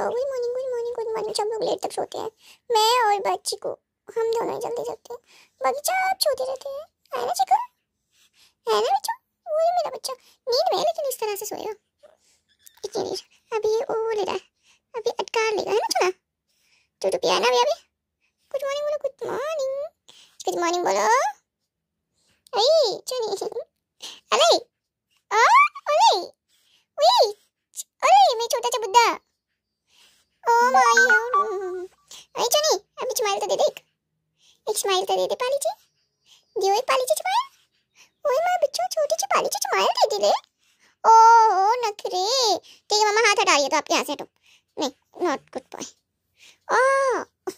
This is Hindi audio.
तो good morning good morning good morning सब लोग लेट तक सोते हैं मैं और बच्ची को हम दोनों ही जल्दी सकते हैं बगीचा आप सोते रहते हैं है ना चिकू है ना बच्चा वो है मेरा बच्चा नींद में लेकिन इस तरह से सोएगा इतनी देर अभी ये ओ ले रहा है अभी अटकार लेगा है ना चला तो तो पिया ना अभी गुड मॉर्निंग बोलो गुड मॉर्निंग गुड मॉर्निंग बोलो अरे चलिए स्माइल तो दे दे एक, एक स्माइल तो दे दे पाली जी दियो एक पाली जी स्माइल ओए मां बच्चों छोटी सी पाली जी स्माइल दे दे ओ हो नखरे ठीक है मामा हाथ हटाइए तो आप यहां से हटो नहीं नॉट गुड बॉय ओ